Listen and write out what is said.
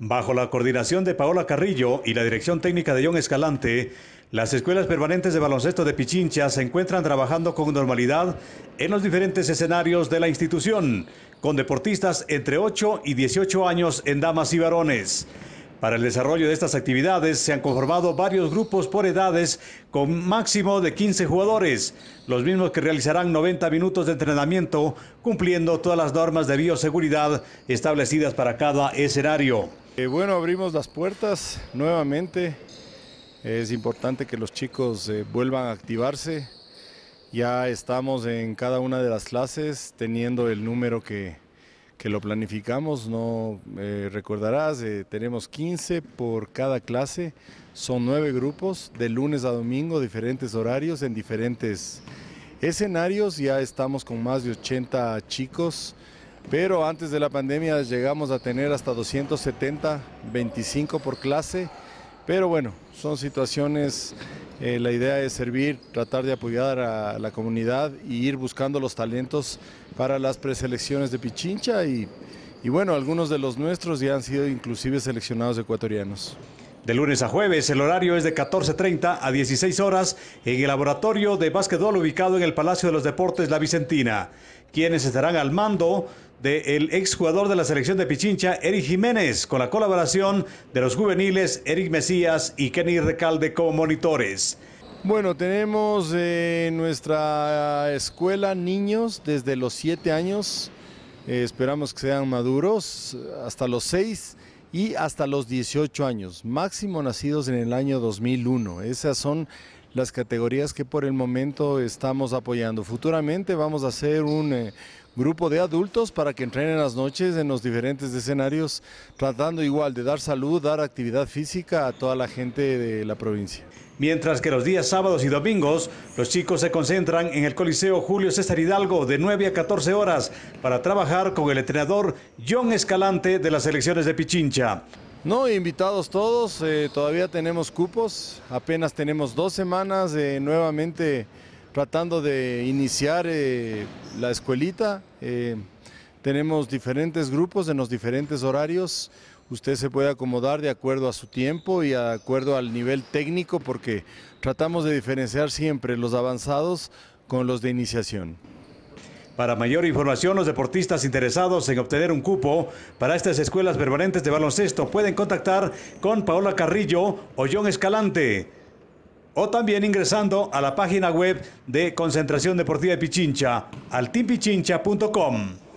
Bajo la coordinación de Paola Carrillo y la dirección técnica de John Escalante, las escuelas permanentes de baloncesto de Pichincha se encuentran trabajando con normalidad en los diferentes escenarios de la institución, con deportistas entre 8 y 18 años en damas y varones. Para el desarrollo de estas actividades se han conformado varios grupos por edades con máximo de 15 jugadores, los mismos que realizarán 90 minutos de entrenamiento cumpliendo todas las normas de bioseguridad establecidas para cada escenario. Eh, bueno, abrimos las puertas nuevamente. Es importante que los chicos eh, vuelvan a activarse. Ya estamos en cada una de las clases teniendo el número que, lo planificamos. No eh, recordarás, tenemos 15 por cada clase. Son nueve grupos de lunes a domingo, diferentes horarios en diferentes escenarios. Ya estamos con más de 80 chicos. Pero antes de la pandemia llegamos a tener hasta 270, 25 por clase. Pero bueno, son situaciones, eh, la idea es servir, tratar de apoyar a la comunidad e ir buscando los talentos para las preselecciones de Pichincha y bueno, algunos de los nuestros ya han sido inclusive seleccionados ecuatorianos. De lunes a jueves, el horario es de 14.30 a 16 horas en el laboratorio de básquetbol ubicado en el Palacio de los Deportes La Vicentina, quienes estarán al mando del exjugador de la selección de Pichincha, Eric Jiménez, con la colaboración de los juveniles Eric Mesías y Kenny Recalde como monitores. Bueno, tenemos en eh, nuestra escuela niños desde los 7 años, eh, esperamos que sean maduros, hasta los 6 y hasta los 18 años, máximo nacidos en el año 2001. Esas son las categorías que por el momento estamos apoyando. Futuramente vamos a hacer un eh, grupo de adultos para que entrenen las noches en los diferentes escenarios, tratando igual de dar salud, dar actividad física a toda la gente de la provincia. Mientras que los días sábados y domingos, los chicos se concentran en el Coliseo Julio César Hidalgo de 9 a 14 horas para trabajar con el entrenador John Escalante de las selecciones de Pichincha. No, invitados todos, eh, todavía tenemos cupos, apenas tenemos dos semanas eh, nuevamente tratando de iniciar eh, la escuelita. tenemos diferentes grupos en los diferentes horarios, usted se puede acomodar de acuerdo a su tiempo y de acuerdo al nivel técnico porque tratamos de diferenciar siempre los avanzados con los de iniciación. Para mayor información, los deportistas interesados en obtener un cupo para estas escuelas permanentes de baloncesto pueden contactar con Paola Carrillo o John Escalante o también ingresando a la página web de Concentración Deportiva de Pichincha, TeamPichincha.com.